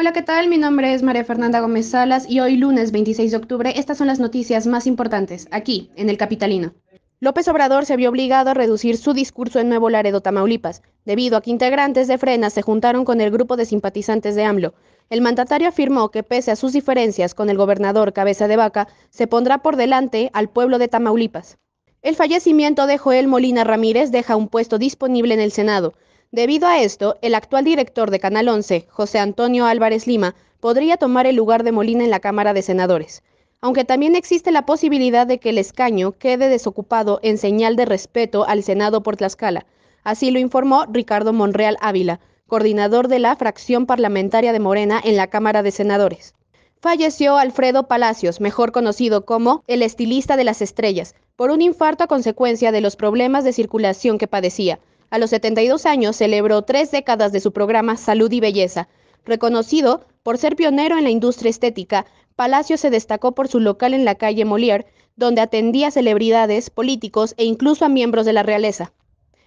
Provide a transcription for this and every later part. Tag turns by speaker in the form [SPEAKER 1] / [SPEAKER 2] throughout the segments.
[SPEAKER 1] Hola, ¿qué tal? Mi nombre es María Fernanda Gómez Salas y hoy lunes 26 de octubre estas son las noticias más importantes aquí, en el Capitalino. López Obrador se vio obligado a reducir su discurso en Nuevo Laredo, Tamaulipas, debido a que integrantes de Frena se juntaron con el grupo de simpatizantes de AMLO. El mandatario afirmó que pese a sus diferencias con el gobernador Cabeza de Vaca, se pondrá por delante al pueblo de Tamaulipas. El fallecimiento de Joel Molina Ramírez deja un puesto disponible en el Senado. Debido a esto, el actual director de Canal 11, José Antonio Álvarez Lima, podría tomar el lugar de Molina en la Cámara de Senadores, aunque también existe la posibilidad de que el escaño quede desocupado en señal de respeto al Senado por Tlaxcala. Así lo informó Ricardo Monreal Ávila, coordinador de la fracción parlamentaria de Morena en la Cámara de Senadores. Falleció Alfredo Palacios, mejor conocido como el estilista de las estrellas, por un infarto a consecuencia de los problemas de circulación que padecía. A los 72 años celebró tres décadas de su programa Salud y Belleza. Reconocido por ser pionero en la industria estética, Palacio se destacó por su local en la calle Molière, donde atendía a celebridades, políticos e incluso a miembros de la realeza.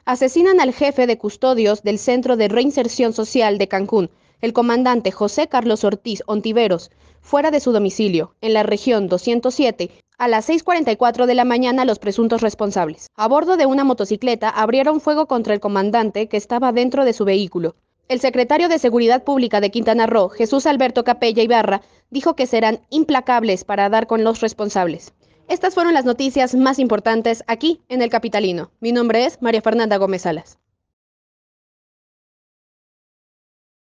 [SPEAKER 1] Asesinan al jefe de custodios del Centro de Reinserción Social de Cancún, el comandante José Carlos Ortiz Ontiveros, fuera de su domicilio, en la región 207, a las 6.44 de la mañana los presuntos responsables, a bordo de una motocicleta, abrieron fuego contra el comandante que estaba dentro de su vehículo. El secretario de Seguridad Pública de Quintana Roo, Jesús Alberto Capella Ibarra, dijo que serán implacables para dar con los responsables. Estas fueron las noticias más importantes aquí en el Capitalino. Mi nombre es María Fernanda Gómez Salas.